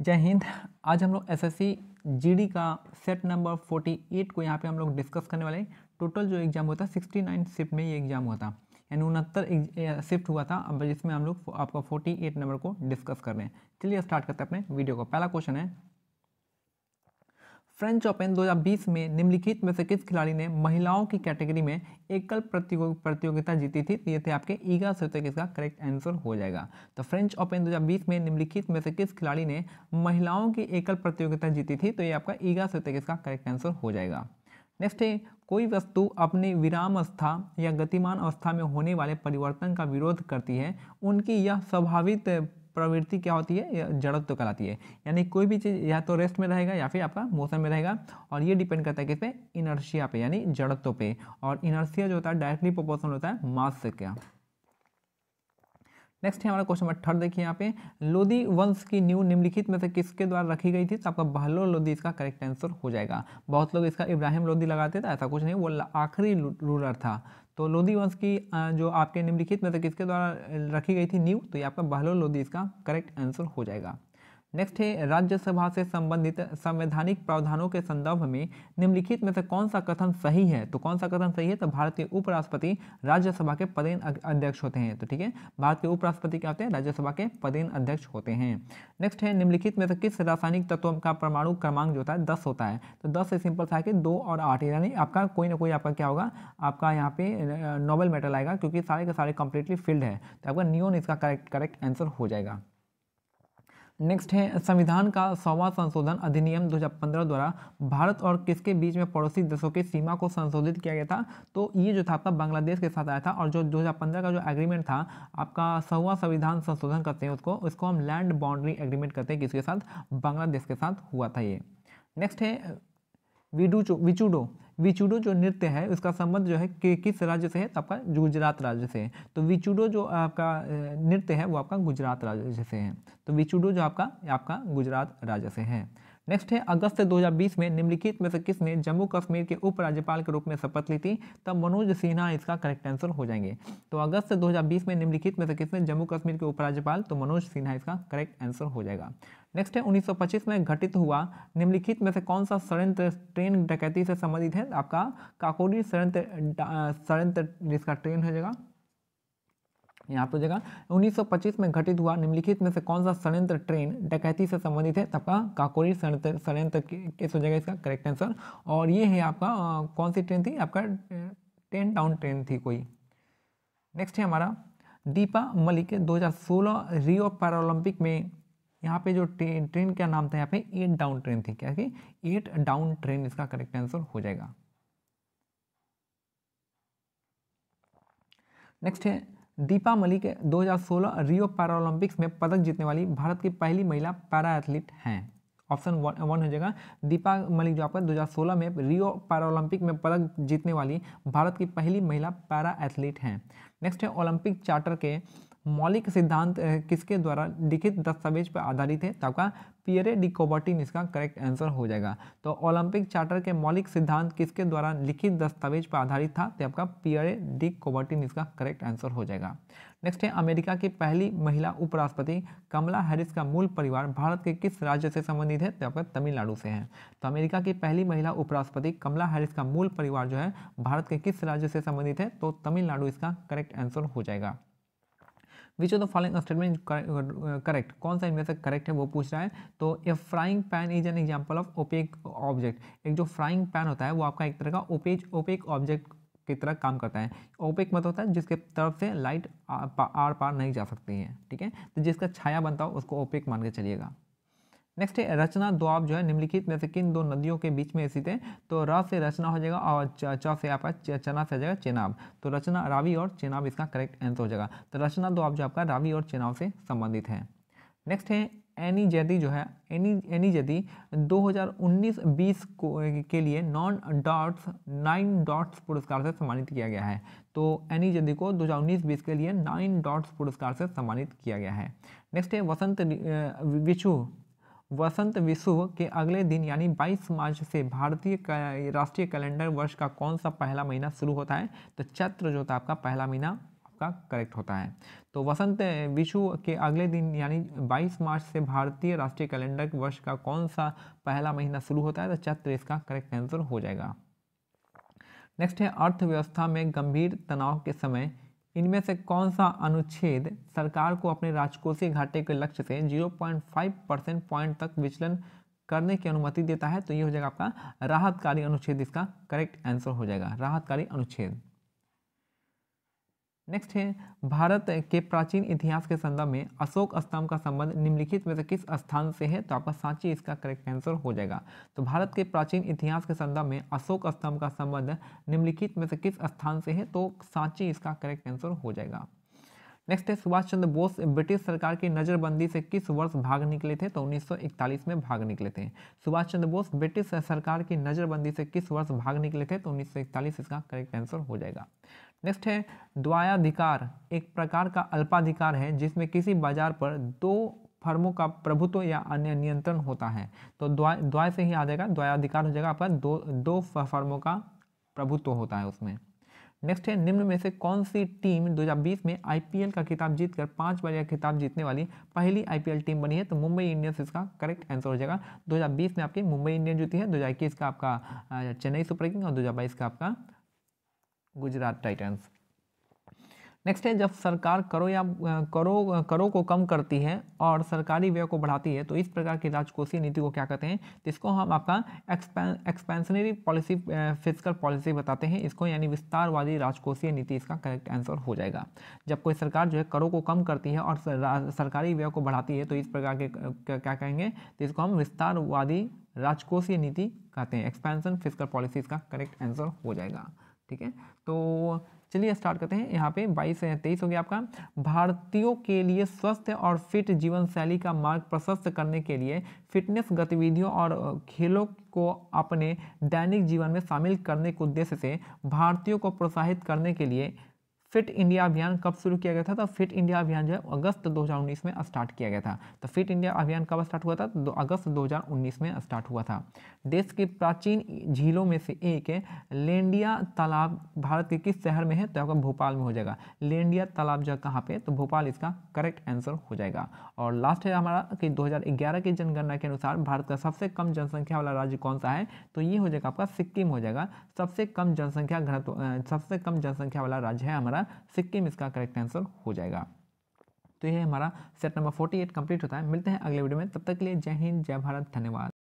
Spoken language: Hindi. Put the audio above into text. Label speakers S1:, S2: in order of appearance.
S1: जय हिंद आज हम लोग एसएससी जीडी का सेट नंबर 48 को यहाँ पे हम लोग डिस्कस करने वाले हैं टोटल जो एग्ज़ाम हुआ था 69 शिफ्ट में ये एग्ज़ाम हुआ था यानी उनहत्तर शिफ्ट हुआ था अब जिसमें हम लोग आपका 48 नंबर को डिस्कस कर रहे हैं चलिए स्टार्ट करते हैं अपने वीडियो को पहला क्वेश्चन है फ्रेंच ओपन 2020 में निम्नलिखित में से किस खिलाड़ी ने महिलाओं की कैटेगरी में एकल प्रतियोगिता जीती थी तो ये थे आपके ईगा से तो इसका करेक्ट आंसर हो जाएगा तो फ्रेंच ओपन 2020 में निम्नलिखित में से किस खिलाड़ी ने महिलाओं की एकल प्रतियोगिता जीती थी तो ये आपका ईगा सोतक तो इसका करेक्ट आंसर हो जाएगा नेक्स्ट है कोई वस्तु अपने विराम अवस्था या गतिमान अवस्था में होने वाले परिवर्तन का विरोध करती है उनकी यह स्वाभाविक प्रवृत्ति क्या होती है जड़त्व तो कहलाती है यानी कोई भी चीज़ या तो रेस्ट में रहेगा या फिर आपका मोशन में रहेगा और ये डिपेंड करता है किस पे इनर्शिया पे यानी जड़त्व पे और इनर्शिया जो होता है डायरेक्टली प्रोपोर्शनल होता है मास से क्या नेक्स्ट है हमारा क्वेश्चन नंबर थर्ड देखिए यहाँ पे लोदी वंश की न्यू निम्नलिखित में से किसके द्वारा रखी गई थी तो आपका बहलो लोदी इसका करेक्ट आंसर हो जाएगा बहुत लोग इसका इब्राहिम लोदी लगाते थे ऐसा कुछ नहीं वो आखिरी रूलर था तो लोधी वंश की जो आपके निम्नलिखित में से किसके द्वारा रखी गई थी न्यू तो ये आपका बहलोल लोधी इसका करेक्ट आंसर हो जाएगा नेक्स्ट है राज्यसभा से संबंधित संवैधानिक प्रावधानों के संदर्भ में निम्नलिखित में से कौन सा कथन सही है तो कौन सा कथन सही है तो भारतीय उपराष्ट्रपति राज्यसभा के पदेन अध्यक्ष होते हैं तो ठीक है भारतीय उपराष्ट्रपति क्या होते हैं राज्यसभा के पदेन अध्यक्ष होते हैं नेक्स्ट है निम्नलिखित में से किस रासायनिक तत्व का परमाणु क्रमांक जो होता है दस होता है तो दस से सिंपल था कि दो और आठ यानी आपका कोई ना कोई आपका क्या होगा आपका यहाँ पे नोबल मेटल आएगा क्योंकि सारे के सारे कंप्लीटली फील्ड है तो आपका नियोन इसका करेक्ट करेक्ट आंसर हो जाएगा नेक्स्ट है संविधान का सौवा संशोधन अधिनियम 2015 द्वारा भारत और किसके बीच में पड़ोसी देशों की सीमा को संशोधित किया गया था तो ये जो था आपका बांग्लादेश के साथ आया था और जो 2015 का जो एग्रीमेंट था आपका सौवा संविधान संशोधन करते हैं उसको उसको हम लैंड बाउंड्री एग्रीमेंट करते हैं किसके साथ बांग्लादेश के साथ हुआ था ये नेक्स्ट है विडूचो विचूडो विचूडो जो नृत्य है उसका संबंध जो है कि किस राज्य से है तो आपका गुजरात राज्य से है तो विचूडो जो आपका नृत्य है वो आपका गुजरात राज्य से है तो विचूडो जो आपका आपका गुजरात राज्य से है नेक्स्ट है अगस्त 2020 में निम्नलिखित में से किसने जम्मू कश्मीर के उपराज्यपाल के रूप में शपथ ली थी तब मनोज सिन्हा इसका करेक्ट आंसर हो जाएंगे तो अगस्त 2020 में निम्नलिखित में से किसने जम्मू कश्मीर के उपराज्यपाल तो मनोज सिन्हा इसका करेक्ट आंसर हो जाएगा नेक्स्ट है 1925 में घटित हुआ निम्नलिखित में से कौन सा षडयंत्र ट्रेन डकैती से संबंधित है आपका काकोरी षडयंत्र षडयंत्र जिसका ट्रेन हो जाएगा यहाँ पर देखा 1925 में घटित हुआ निम्नलिखित में से कौन सा षडयंत्र ट्रेन डकैती से संबंधित है तब का काकोरी षडयंत्र संयंत्र केस हो जाएगा इसका करेक्ट आंसर और ये है आपका आ, कौन सी ट्रेन थी आपका टेन टाउन ट्रेन थी कोई नेक्स्ट है हमारा दीपा मलिक 2016 रियो पैरोलंपिक में यहाँ पे जो ट्रेन ट्रेन का नाम था यहाँ पे एट डाउन ट्रेन थी क्या कि एट डाउन ट्रेन इसका करेक्ट आंसर हो जाएगा नेक्स्ट है दीपा मलिक 2016 रियो पैरालंपिक्स में पदक जीतने वाली भारत की पहली महिला पैरा एथलीट हैं ऑप्शन वन हो जाएगा दीपा मलिक जो आपका 2016 में रियो पैरालंपिक में पदक जीतने वाली भारत की पहली महिला पैरा एथलीट हैं नेक्स्ट है ओलंपिक चार्टर के मौलिक सिद्धांत किसके द्वारा लिखित दस्तावेज पर आधारित है तो आपका पियरे डिकोबर्टिन इसका करेक्ट आंसर हो जाएगा तो ओलंपिक चार्टर के मौलिक सिद्धांत किसके द्वारा लिखित दस्तावेज पर आधारित था तो आपका पियरे डिकोबर्टिन इसका करेक्ट आंसर हो जाएगा नेक्स्ट है अमेरिका की पहली महिला उपराष्ट्रपति कमला हैरिस का मूल परिवार भारत के किस राज्य से संबंधित है तो आपका तमिलनाडु से है तो अमेरिका की पहली महिला उपराष्ट्रपति कमला हैरिस का मूल परिवार जो है भारत के किस राज्य से संबंधित है तो तमिलनाडु इसका करेक्ट आंसर हो जाएगा which of the following statement correct कौन सा इनमें से करेक्ट है वो पूछ रहा है तो a frying pan is an example of opaque object एक जो फ्राइंग पैन होता है वो आपका एक तरह का ओपेज ओपेक ऑब्जेक्ट की तरह काम करता है ओपेक मत होता है जिसके तरफ से लाइट आर पार नहीं जा सकती है ठीक है तो जिसका छाया बनता हो उसको ओपेक मान के चलिएगा नेक्स्ट है रचना द्वाब जो है निम्नलिखित में से किन दो नदियों के बीच में स्थित है तो र से रचना हो जाएगा और च, से आपका चना से आ जाएगा चेनाब तो रचना रावी और चेनाब इसका करेक्ट आंसर हो जाएगा तो रचना द्वाब जो आपका रावी और चेनाब से संबंधित है नेक्स्ट है एनी जैदी जो है एनी एनी जैदी दो हज़ार को के लिए नॉन डॉट्स नाइन डॉट्स पुरस्कार से सम्मानित किया गया है तो एनी जैदी को 2019-20 के लिए नाइन डॉट्स पुरस्कार से सम्मानित किया गया है नेक्स्ट है वसंत विशु वसंत विशु के अगले दिन यानी 22 मार्च से भारतीय राष्ट्रीय कैलेंडर वर्ष का कौन सा पहला महीना शुरू होता है तो चैत्र जो था आपका पहला महीना आपका करेक्ट होता है तो वसंत विशु के अगले दिन यानी 22 मार्च से भारतीय राष्ट्रीय कैलेंडर वर्ष का कौन सा पहला महीना शुरू होता है तो चैत्र इसका करेक्ट आंसर हो जाएगा नेक्स्ट है अर्थव्यवस्था में गंभीर तनाव के समय इनमें से कौन सा अनुच्छेद सरकार को अपने राजकोषीय घाटे के लक्ष्य से 0.5 परसेंट पॉइंट तक विचलन करने की अनुमति देता है तो ये हो जाएगा आपका राहतकारी अनुच्छेद इसका करेक्ट आंसर हो जाएगा राहतकारी अनुच्छेद नेक्स्ट है भारत के प्राचीन इतिहास के संदर्भ में अशोक स्तंभ का संबंध निम्नलिखित में से किस स्थान से है तो आपका सांची इसका करेक्ट आंसर हो जाएगा तो भारत के प्राचीन इतिहास के संदर्भ में अशोक स्तंभ का संबंध निम्नलिखित में से किस स्थान से है तो सांची इसका करेक्ट आंसर हो जाएगा नेक्स्ट है सुभाष चंद्र बोस ब्रिटिश सरकार की नज़रबंदी से किस वर्ष भाग निकले थे तो 1941 में भाग निकले थे सुभाष चंद्र बोस ब्रिटिश सरकार की नज़रबंदी से किस वर्ष भाग निकले थे तो 1941 इसका करेक्ट आंसर हो जाएगा नेक्स्ट है द्वायाधिकार एक प्रकार का अल्पाधिकार है जिसमें किसी बाजार पर दो फर्मों का प्रभुत्व या अन्य नियंत्रण होता है तो द्वाय द्वाय से ही आ जाएगा द्वायाधिकार हो जाएगा आपका दो दो फर्मों का प्रभुत्व होता है उसमें नेक्स्ट है निम्न में से कौन सी टीम 2020 में आईपीएल का खिताब जीतकर पांच बार यह खिताब जीतने वाली पहली आईपीएल टीम बनी है तो मुंबई इंडियंस इसका करेक्ट आंसर हो जाएगा 2020 में आपकी मुंबई इंडियंस जीती है 2021 का आपका चेन्नई सुपर किंग और 2022 का आपका गुजरात टाइटन्स नेक्स्ट है जब सरकार करो या करो करो को कम करती है और सरकारी व्यय को बढ़ाती है तो इस प्रकार की राजकोषीय नीति को क्या कहते हैं इसको हम आपका एक्सपें एक्सपेंशनरी पॉलिसी फिजिकल पॉलिसी बताते हैं इसको यानी विस्तारवादी राजकोषीय नीति इसका करेक्ट आंसर हो जाएगा जब कोई सरकार जो है करो को कम करती है और सरकारी व्यय को बढ़ाती है तो इस प्रकार के क्या कहेंगे तो इसको हम विस्तारवादी राजकोषीय नीति कहते हैं एक्सपेंसन फिजिकल पॉलिसी इसका करेक्ट आंसर हो जाएगा ठीक है तो चलिए स्टार्ट करते हैं यहाँ पे बाईस है तेईस हो गया आपका भारतीयों के लिए स्वस्थ और फिट जीवन शैली का मार्ग प्रशस्त करने के लिए फिटनेस गतिविधियों और खेलों को अपने दैनिक जीवन में शामिल करने के उद्देश्य से भारतीयों को प्रोत्साहित करने के लिए फिट इंडिया अभियान कब शुरू किया गया था तो फिट इंडिया अभियान जो है अगस्त 2019 में स्टार्ट किया गया था तो फिट इंडिया अभियान कब स्टार्ट हुआ था तो अगस्त 2019 में स्टार्ट हुआ था देश की प्राचीन झीलों में से एक है लेंडिया तालाब भारत के किस शहर में है तो आपका भोपाल में हो जाएगा लेंडिया तालाब जो कहाँ पर तो भोपाल इसका करेक्ट आंसर हो जाएगा और लास्ट है हमारा कि दो की जनगणना के अनुसार भारत का सबसे कम जनसंख्या वाला राज्य कौन सा है तो ये हो जाएगा आपका सिक्किम हो जाएगा सबसे कम जनसंख्या घनत्व सबसे कम जनसंख्या वाला राज्य है हमारा है सिक्किम इसका करेक्ट आंसर हो जाएगा तो ये हमारा set number forty eight complete होता है मिलते हैं अगले वीडियो में तब तक के लिए जय हिंद जय भारत धन्यवाद